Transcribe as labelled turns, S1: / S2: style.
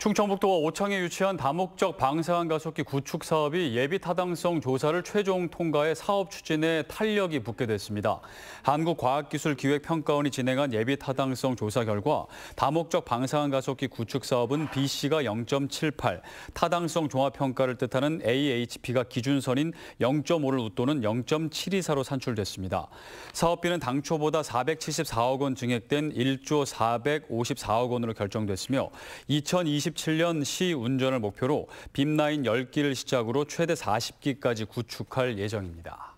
S1: 충청북도와 오창에 유치한 다목적 방사한 가속기 구축 사업이 예비 타당성 조사를 최종 통과해 사업 추진에 탄력이 붙게 됐습니다. 한국과학기술기획평가원이 진행한 예비 타당성 조사 결과 다목적 방사한 가속기 구축 사업은 b c 가 0.78, 타당성 종합평가를 뜻하는 AHP가 기준선인 0.5를 웃도는 0.724로 산출됐습니다. 사업비는 당초보다 474억 원 증액된 1조 454억 원으로 결정됐으며 2020 2027년 시운전을 목표로 빔라인 10기를 시작으로 최대 40기까지 구축할 예정입니다.